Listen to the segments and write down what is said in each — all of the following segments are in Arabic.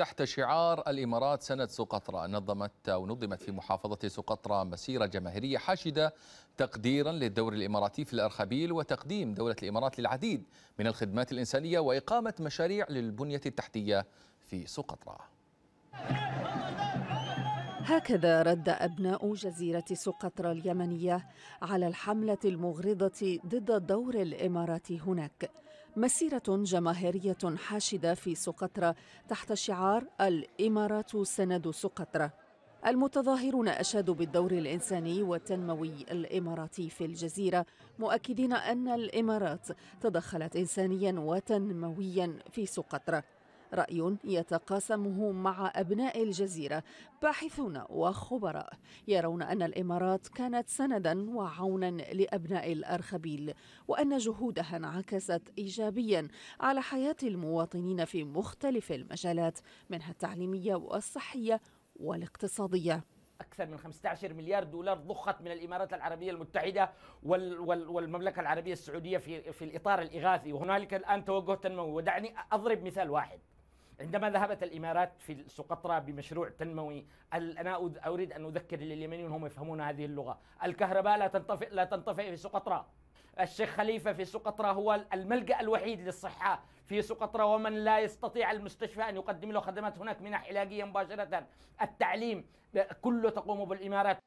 تحت شعار الإمارات سنة سقطرى نظمت ونظمت في محافظة سقطرى مسيرة جماهيرية حاشدة تقديرا للدور الإماراتي في الأرخبيل وتقديم دولة الإمارات للعديد من الخدمات الإنسانية وإقامة مشاريع للبنية التحتية في سقطرى هكذا رد أبناء جزيرة سقطرى اليمنية على الحملة المغرضة ضد الدور الإماراتي هناك مسيرة جماهيرية حاشدة في سقطرى تحت شعار الإمارات سند سقطرى المتظاهرون أشادوا بالدور الإنساني والتنموي الإماراتي في الجزيرة مؤكدين أن الإمارات تدخلت إنسانيا وتنمويا في سقطرى رأي يتقاسمه مع أبناء الجزيرة باحثون وخبراء يرون أن الإمارات كانت سندا وعونا لأبناء الأرخبيل وأن جهودها انعكست إيجابيا على حياة المواطنين في مختلف المجالات منها التعليمية والصحية والاقتصادية أكثر من 15 مليار دولار ضخت من الإمارات العربية المتحدة والمملكة العربية السعودية في, في الإطار الإغاثي وهنالك الآن توجه تنموي ودعني أضرب مثال واحد عندما ذهبت الامارات في سقطرى بمشروع تنموي انا اريد ان اذكر لليمنيين هم يفهمون هذه اللغه، الكهرباء لا تنطفئ لا تنطفئ في سقطرى. الشيخ خليفه في سقطرى هو الملجا الوحيد للصحه في سقطرى ومن لا يستطيع المستشفى ان يقدم له خدمات هناك منح علاجيه مباشره، التعليم كله تقوم بالامارات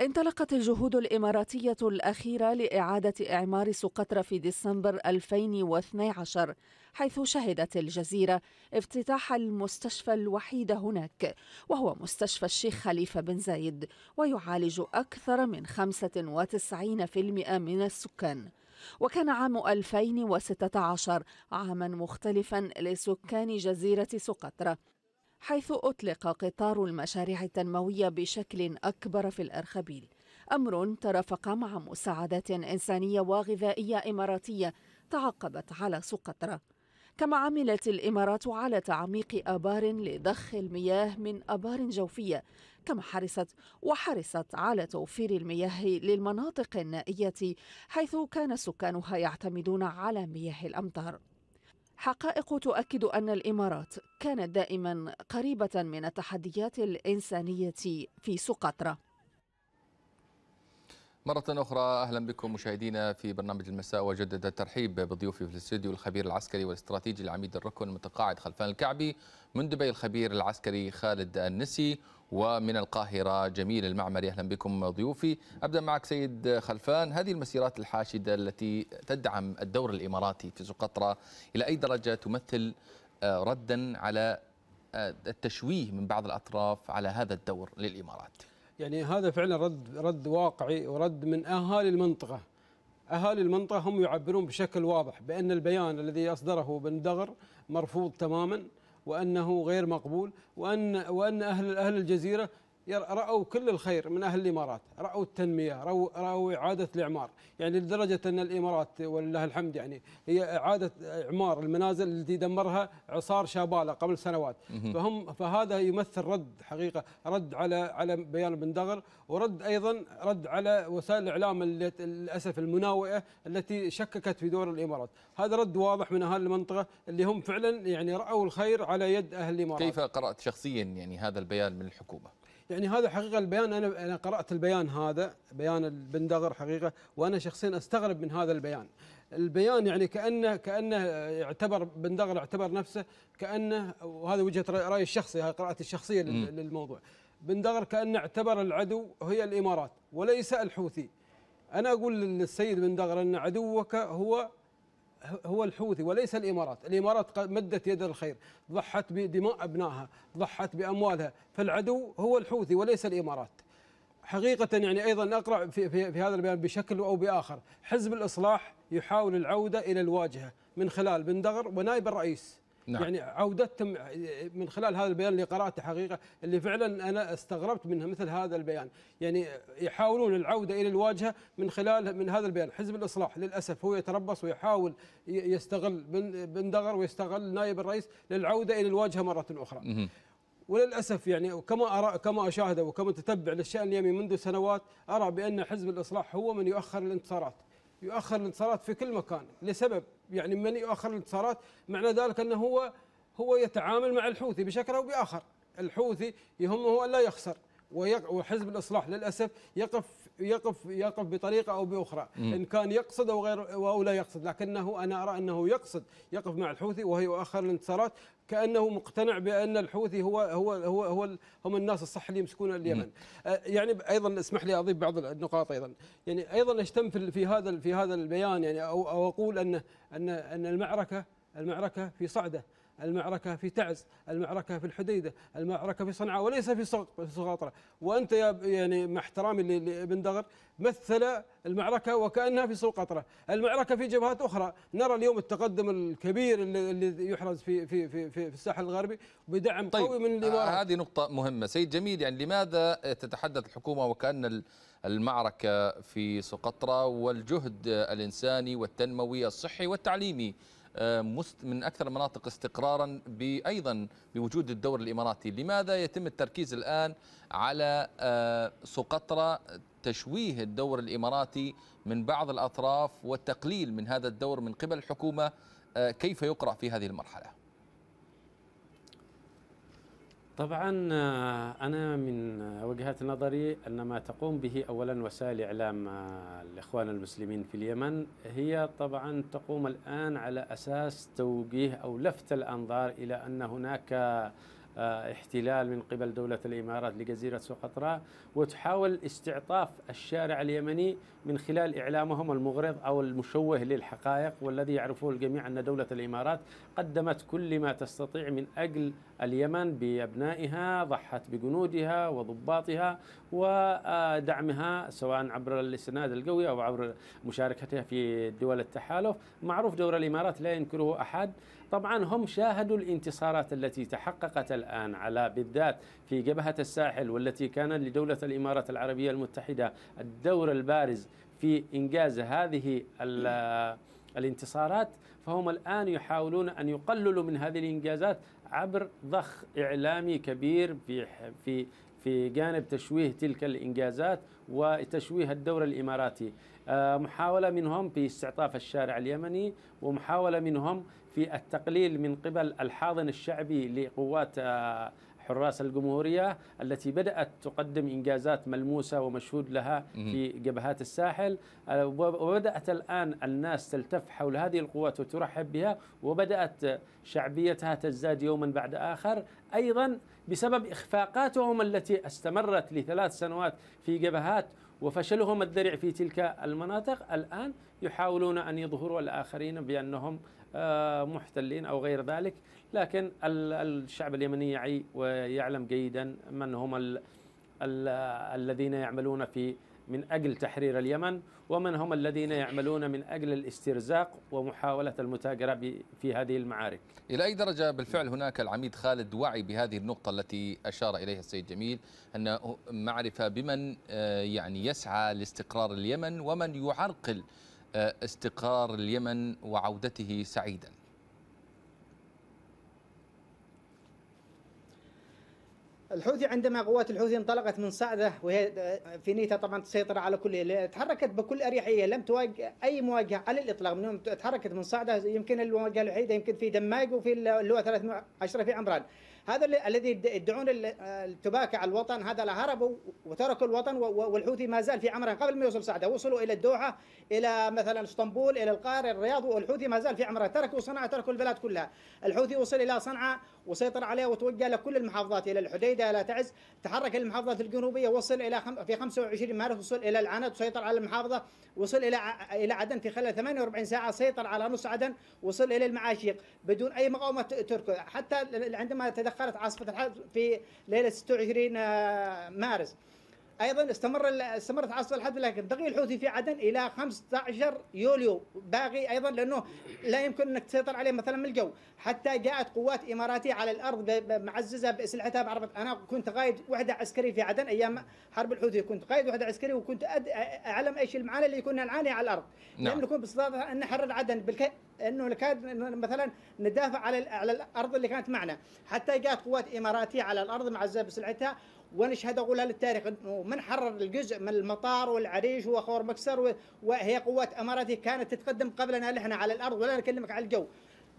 انطلقت الجهود الإماراتية الأخيرة لإعادة إعمار سقطرى في ديسمبر 2012 حيث شهدت الجزيرة افتتاح المستشفى الوحيد هناك وهو مستشفى الشيخ خليفة بن زايد ويعالج أكثر من 95% من السكان وكان عام 2016 عاما مختلفا لسكان جزيرة سقطرى حيث أطلق قطار المشاريع التنموية بشكل أكبر في الأرخبيل أمر ترافق مع مساعدات إنسانية وغذائية إماراتية تعقبت على سقطرة كما عملت الإمارات على تعميق آبار لضخ المياه من آبار جوفية كما حرصت وحرصت على توفير المياه للمناطق النائية حيث كان سكانها يعتمدون على مياه الأمطار حقائق تؤكد أن الإمارات كانت دائما قريبة من التحديات الإنسانية في سقطرة مرة أخرى أهلا بكم مشاهدينا في برنامج المساء وجدد الترحيب بضيوفي في الاستوديو الخبير العسكري والاستراتيجي العميد الركن المتقاعد خلفان الكعبي من دبي الخبير العسكري خالد النسي ومن القاهرة جميل المعمري أهلا بكم ضيوفي أبدأ معك سيد خلفان هذه المسيرات الحاشدة التي تدعم الدور الإماراتي في سقطرى إلى أي درجة تمثل آه، ردا على آه، التشويه من بعض الأطراف على هذا الدور للإمارات يعني هذا فعلا رد رد واقعي ورد من اهالي المنطقه اهالي المنطقه هم يعبرون بشكل واضح بان البيان الذي اصدره بن دغر مرفوض تماما وانه غير مقبول وان وان اهل اهل الجزيره رأوا كل الخير من أهل الإمارات رأوا التنمية رأوا, رأوا إعادة الإعمار يعني لدرجة أن الإمارات ولله الحمد يعني هي إعادة إعمار المنازل التي دمرها عصار شابالة قبل سنوات فهم فهذا يمثل رد حقيقة رد على على بيان بن دغر ورد أيضا رد على وسائل الإعلام للأسف المناوئة التي شككت في دور الإمارات هذا رد واضح من أهل المنطقة اللي هم فعلا يعني رأوا الخير على يد أهل الإمارات كيف قرأت شخصيا يعني هذا البيان من الحكومة؟ يعني هذا حقيقه البيان انا انا قرات البيان هذا بيان البندغر حقيقه وانا شخصيا استغرب من هذا البيان البيان يعني كانه كانه يعتبر بندغر اعتبر نفسه كانه وهذا وجهه رايي الشخصي هاي قراءتي الشخصيه للموضوع بندغر كانه اعتبر العدو هي الامارات وليس الحوثي انا اقول للسيد بندغر ان عدوك هو هو الحوثي وليس الامارات، الامارات مدت يد الخير، ضحت بدماء ابنائها، ضحت باموالها، فالعدو هو الحوثي وليس الامارات. حقيقة يعني أيضا أقرأ في, في, في هذا البيان بشكل أو بآخر حزب الإصلاح يحاول العودة إلى الواجهة من خلال بندغر ونائب الرئيس نعم. يعني عودتهم من خلال هذا البيان اللي قراته حقيقه اللي فعلا انا استغربت منها مثل هذا البيان يعني يحاولون العوده الى الواجهه من خلال من هذا البيان حزب الاصلاح للاسف هو يتربص ويحاول يستغل بن دغر ويستغل نائب الرئيس للعوده الى الواجهه مره اخرى وللاسف يعني كما ارى كما اشاهد وكما تتبع للشان اليمني منذ سنوات ارى بان حزب الاصلاح هو من يؤخر الانتصارات يؤخر الانتصارات في كل مكان لسبب يعني من يؤخر الانتصارات معنى ذلك أنه هو هو يتعامل مع الحوثي بشكل أو بآخر الحوثي يهمه أن لا يخسر وحزب الاصلاح للاسف يقف يقف يقف بطريقه او باخرى م. ان كان يقصد او غير او لا يقصد لكنه انا ارى انه يقصد يقف مع الحوثي اخر الانتصارات كانه مقتنع بان الحوثي هو هو هو هو هم الناس الصح اللي يمسكون اليمن يعني ايضا اسمح لي اضيف بعض النقاط ايضا يعني ايضا اشتم في هذا في هذا البيان يعني او, أو اقول ان ان ان المعركه المعركه في صعده المعركة في تعز المعركة في الحديدة المعركة في صنعاء وليس في سقاطرة وأنت يا يعني مع احترامي لابن دغر مثل المعركة وكأنها في سقاطرة المعركة في جبهات أخرى نرى اليوم التقدم الكبير اللي يحرز في في في, في الساحل الغربي بدعم طيب قوي من آه، الإمارات هذه نقطة مهمة سيد جميل يعني لماذا تتحدث الحكومة وكأن المعركة في سقطرة والجهد الإنساني والتنموي الصحي والتعليمي آه، من أكثر المناطق استقرارا أيضا بوجود الدور الإماراتي لماذا يتم التركيز الآن على آه، سقطرة تشويه الدور الإماراتي من بعض الأطراف والتقليل من هذا الدور من قبل الحكومة آه، كيف يقرأ في هذه المرحلة؟ طبعا آه، انا من آه، وجهه نظري ان ما تقوم به اولا وسائل اعلام آه، الاخوان المسلمين في اليمن هي طبعا تقوم الان على اساس توجيه او لفت الانظار الى ان هناك آه، احتلال من قبل دولة الإمارات لجزيرة سقطرى وتحاول استعطاف الشارع اليمني من خلال إعلامهم المغرض أو المشوه للحقائق والذي يعرفه الجميع أن دولة الإمارات قدمت كل ما تستطيع من أجل اليمن بأبنائها ضحت بجنودها وضباطها ودعمها سواء عبر الاستناد القوي أو عبر مشاركتها في دول التحالف معروف دور الإمارات لا ينكره أحد طبعا هم شاهدوا الانتصارات التي تحققت الآن على بالذات في جبهة الساحل والتي كان لدولة الإمارات العربية المتحدة الدور البارز في إنجاز هذه الانتصارات فهم الآن يحاولون أن يقللوا من هذه الإنجازات عبر ضخ إعلامي كبير في في في جانب تشويه تلك الإنجازات وتشويه الدور الإماراتي آه، محاولة منهم في استعطاف الشارع اليمني ومحاولة منهم في التقليل من قبل الحاضن الشعبي لقوات آه، حراس الجمهورية التي بدأت تقدم إنجازات ملموسة ومشهود لها في جبهات الساحل آه، وبدأت الآن الناس تلتف حول هذه القوات وترحب بها وبدأت شعبيتها تزداد يوما بعد آخر أيضا بسبب إخفاقاتهم التي استمرت لثلاث سنوات في جبهات وفشلهم الذريع في تلك المناطق الآن يحاولون أن يظهروا الآخرين بأنهم آه، محتلين أو غير ذلك لكن الشعب اليمني يعي ويعلم جيدا من هم ال ال الذين يعملون في من أجل تحرير اليمن ومن هم الذين يعملون من أجل الاسترزاق ومحاولة المتاجرة في هذه المعارك إلى أي درجة بالفعل هناك العميد خالد وعي بهذه النقطة التي أشار إليها السيد جميل أن معرفة بمن آه، يعني يسعى لاستقرار اليمن ومن يعرقل آه، استقرار اليمن وعودته سعيدا الحوثي عندما قوات الحوثي انطلقت من صعده وهي آه، في نيتها طبعا تسيطر على كل تحركت بكل اريحيه لم تواجه اي مواجهه على الاطلاق من يوم تحركت من صعده يمكن المواجهه الوحيده يمكن في دماج وفي اللواء 310 في عمران هذا اللي الذي يدعون التباكى على الوطن هذا هربوا وتركوا الوطن والحوثي ما زال في عمره قبل ما يوصل صعده وصلوا الى الدوحه الى مثلا اسطنبول الى القاهره الرياض والحوثي ما زال في عمره تركوا صنعاء تركوا البلاد كلها الحوثي وصل الى صنعاء وسيطر عليها وتوجه لكل المحافظات الى الحديده الى تعز تحرك المحافظات الجنوبيه وصل الى خم... في 25 مارس وصل الى العند وسيطر على المحافظه وصل الى الى عدن في خلال 48 ساعه سيطر على نص عدن وصل الى المعاشيق بدون اي مقاومه تركه حتى عندما تدخلت عاصفه الحرب في ليله 26 آه، مارس ايضا استمر استمرت عاصفه الحد لكن بقي الحوثي في عدن الى 15 يوليو باقي ايضا لانه لا يمكن انك تسيطر عليه مثلا من الجو حتى جاءت قوات اماراتيه على الارض معززه باسلحتها بعربة انا كنت قائد وحده عسكريه في عدن ايام حرب الحوثي كنت قائد وحده عسكريه وكنت أد... اعلم ايش المعاني اللي كنا نعاني على الارض نعم. لم كنت باستطاعتنا ان نحرر عدن بالك... انه نكاد مثلا ندافع على على الارض اللي كانت معنا حتى جاءت قوات اماراتيه على الارض معززه بسلعتها وانا اشهد اقولها للتاريخ انه من حرر الجزء من المطار والعريش وخور مكسر وهي قوات اماراتي كانت تتقدم قبلنا نحن على الارض ولا نكلمك على الجو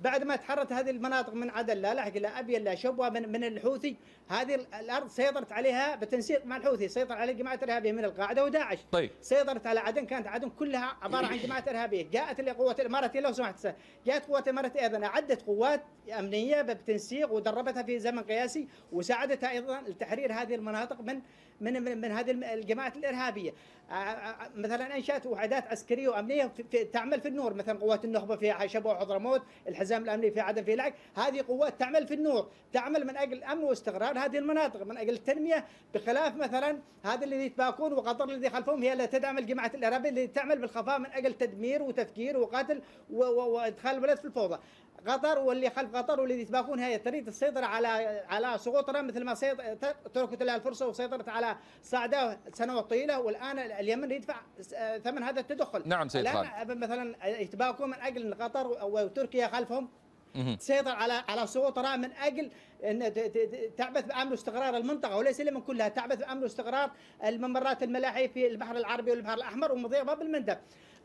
بعد ما تحررت هذه المناطق من عدن لا لحق لا ابين لا شبوه من من الحوثي هذه الارض سيطرت عليها بتنسيق مع الحوثي سيطر على جماعه ارهابيه من القاعده وداعش طيب سيطرت على عدن كانت عدن كلها عباره عن جماعه ارهابيه جاءت قوات الاماراتيه لو سمحت جاءت قوات الامارات ايضا اعدت قوات امنيه بالتنسيق ودربتها في زمن قياسي وساعدتها ايضا لتحرير هذه المناطق من من من, من هذه الجماعات الارهابيه آه، آه، مثلا انشات وحدات عسكريه وامنيه في تعمل في النور مثلا قوات النخبه في شبوه وحضرموت الحزب الالتزام الامني في عدن في لعب هذه قوات تعمل في النور تعمل من اجل الامن واستقرار هذه المناطق من اجل التنميه بخلاف مثلا هذا الذي يتباكون وقطر الذي خلفهم هي التي تدعم الجماعه الارهابيه التي تعمل بالخفاء من اجل تدمير وتفكير وقتل وادخال البلد في الفوضى قطر واللي خلف قطر واللي يتباقون هي تريد السيطرة على على سقوطنا مثل ما تركت لها الفرصة وسيطرت على صعدة سنوات طويلة والآن اليمن يدفع ثمن هذا التدخل نعم سيد خالد مثلا يتباقون من أجل قطر وتركيا خلفهم تسيطر على على سقوطرة من اجل ان تعبث بامن واستقرار المنطقه وليس اليمن كلها تعبث بامن واستقرار الممرات الملاحي في البحر العربي والبحر الاحمر ومضيق باب المندب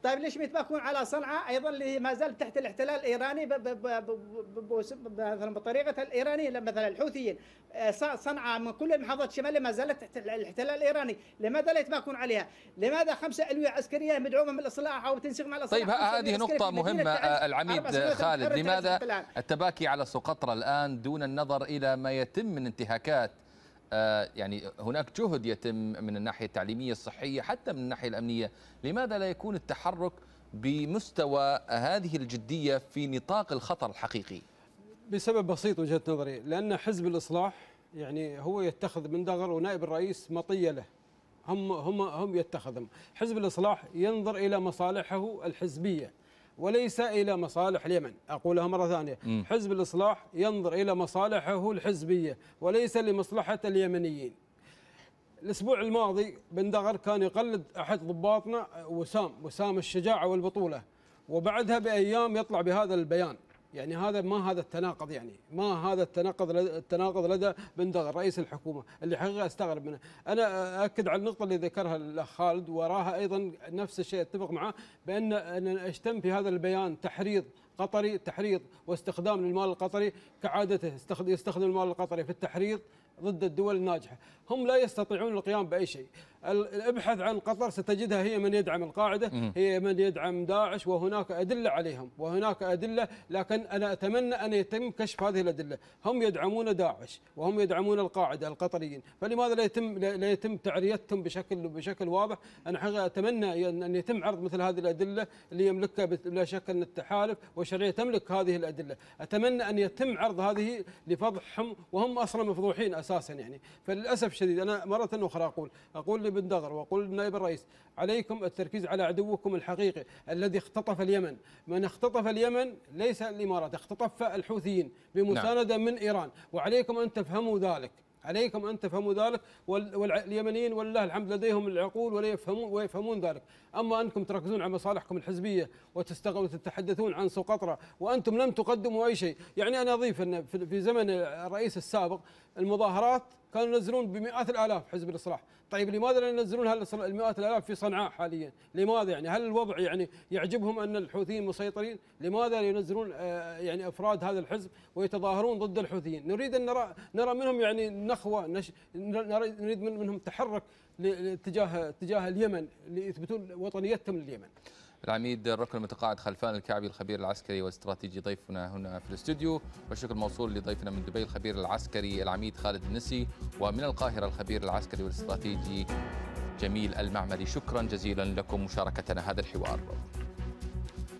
طيب ليش ما على صنعاء ايضا اللي ما زالت تحت الاحتلال الايراني مثلا بطريقه الايراني مثلا الحوثيين آه، صنعاء من كل المحافظات الشماليه ما زالت تحت الاحتلال الايراني، لماذا لا يتباكون عليها؟ لماذا خمسه الويه عسكريه مدعومه من الاصلاح او تنسيق مع الاصلاح؟ طيب هذه نقطه مهمه آه، العميد خالد، لماذا التباكي على سقطرى الان دون النظر الى ما يتم من انتهاكات آه، يعني هناك جهد يتم من الناحية التعليمية الصحية حتى من الناحية الأمنية لماذا لا يكون التحرك بمستوى هذه الجدية في نطاق الخطر الحقيقي بسبب بسيط وجهة نظري لأن حزب الإصلاح يعني هو يتخذ من دغر ونائب الرئيس مطية له هم هم هم يتخذهم حزب الإصلاح ينظر إلى مصالحه الحزبية وليس إلى مصالح اليمن أقولها مرة ثانية م. حزب الإصلاح ينظر إلى مصالحه الحزبية وليس لمصلحة اليمنيين الأسبوع الماضي بن دغر كان يقلد أحد ضباطنا وسام وسام الشجاعة والبطولة وبعدها بأيام يطلع بهذا البيان يعني هذا ما هذا التناقض يعني ما هذا التناقض التناقض لدى بن رئيس الحكومه اللي حقيقه استغرب منه انا اكد على النقطه اللي ذكرها الاخ خالد وراها ايضا نفس الشيء اتفق معه بان اشتم في هذا البيان تحريض قطري تحريض واستخدام للمال القطري كعادته يستخدم المال القطري في التحريض ضد الدول الناجحة هم لا يستطيعون القيام بأي شيء ابحث عن قطر ستجدها هي من يدعم القاعدة هي من يدعم داعش وهناك أدلة عليهم وهناك أدلة لكن أنا أتمنى أن يتم كشف هذه الأدلة هم يدعمون داعش وهم يدعمون القاعدة القطريين فلماذا لا يتم لا يتم تعريتهم بشكل بشكل واضح أنا حقيقة أتمنى أن يتم عرض مثل هذه الأدلة اللي يملكها بلا شك أن التحالف والشرعية تملك هذه الأدلة أتمنى أن يتم عرض هذه لفضحهم وهم أصلا مفضوحين اساسا يعني فللاسف الشديد انا مره اخرى اقول اقول لابن دغر واقول للنائب الرئيس عليكم التركيز على عدوكم الحقيقي الذي اختطف اليمن من اختطف اليمن ليس الامارات اختطف الحوثيين بمسانده نعم. من ايران وعليكم ان تفهموا ذلك عليكم ان تفهموا ذلك واليمنيين ولله الحمد لديهم العقول ولا يفهمون ويفهمون ذلك، اما انكم تركزون على مصالحكم الحزبيه وتستغلون وتتحدثون عن سقطرى وانتم لم تقدموا اي شيء، يعني انا اضيف ان في زمن الرئيس السابق المظاهرات كانوا ينزلون بمئات الالاف حزب الاصلاح، طيب لماذا لا ينزلون المئات الالاف في صنعاء حاليا؟ لماذا يعني هل الوضع يعني يعجبهم ان الحوثيين مسيطرين؟ لماذا لا ينزلون آه، يعني افراد هذا الحزب ويتظاهرون ضد الحوثيين؟ نريد ان نرى نرى منهم يعني نخوه نش نريد منهم تحرك تجاه اتجاه اليمن ليثبتون وطنيتهم لليمن. العميد الركن المتقاعد خلفان الكعبي الخبير العسكري والاستراتيجي ضيفنا هنا في الاستوديو والشكر موصول لضيفنا من دبي الخبير العسكري العميد خالد النسي ومن القاهرة الخبير العسكري والاستراتيجي جميل المعمري شكرا جزيلا لكم مشاركتنا هذا الحوار